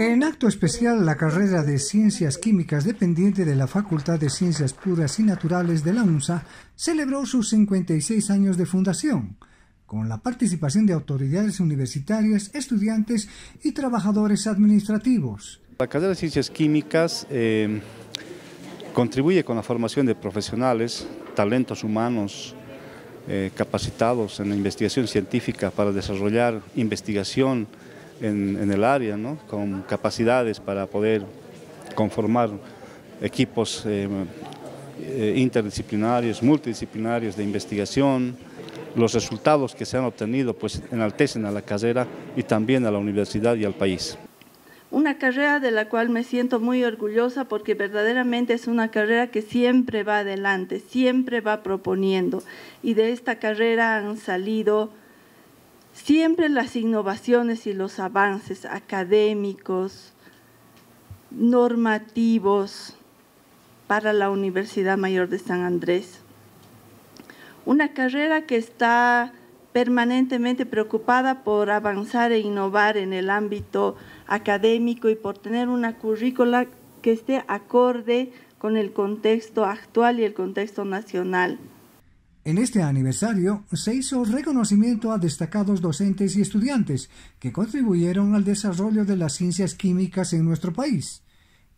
En acto especial, la carrera de Ciencias Químicas dependiente de la Facultad de Ciencias Puras y Naturales de la UNSA celebró sus 56 años de fundación, con la participación de autoridades universitarias, estudiantes y trabajadores administrativos. La carrera de Ciencias Químicas eh, contribuye con la formación de profesionales, talentos humanos, eh, capacitados en la investigación científica para desarrollar investigación, en, el área, ¿no? con capacidades para poder conformar equipos eh, eh, interdisciplinarios, multidisciplinarios de investigación. Los resultados que se han obtenido pues, enaltecen a la carrera y también a la universidad y al país. Una carrera de la cual me siento muy orgullosa porque verdaderamente es una carrera que siempre va adelante, siempre va proponiendo. Y de esta carrera han salido Siempre las innovaciones y los avances académicos, normativos para la Universidad Mayor de San Andrés. Una carrera que está permanentemente preocupada por avanzar e innovar en el ámbito académico y por tener una currícula que esté acorde con el contexto actual y el contexto nacional. En este aniversario se hizo reconocimiento a destacados docentes y estudiantes que contribuyeron al desarrollo de las ciencias químicas en nuestro país.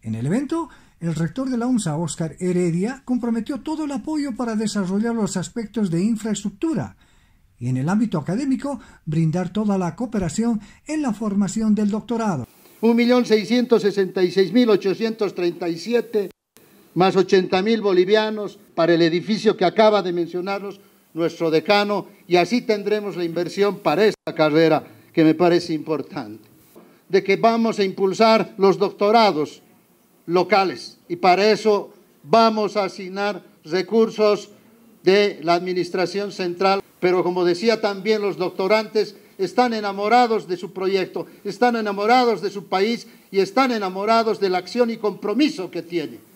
En el evento, el rector de la UNSA, Oscar Heredia, comprometió todo el apoyo para desarrollar los aspectos de infraestructura y en el ámbito académico brindar toda la cooperación en la formación del doctorado. 1.666.837 más 80.000 bolivianos para el edificio que acaba de mencionarnos nuestro decano y así tendremos la inversión para esta carrera que me parece importante. De que vamos a impulsar los doctorados locales y para eso vamos a asignar recursos de la administración central, pero como decía también los doctorantes están enamorados de su proyecto, están enamorados de su país y están enamorados de la acción y compromiso que tiene.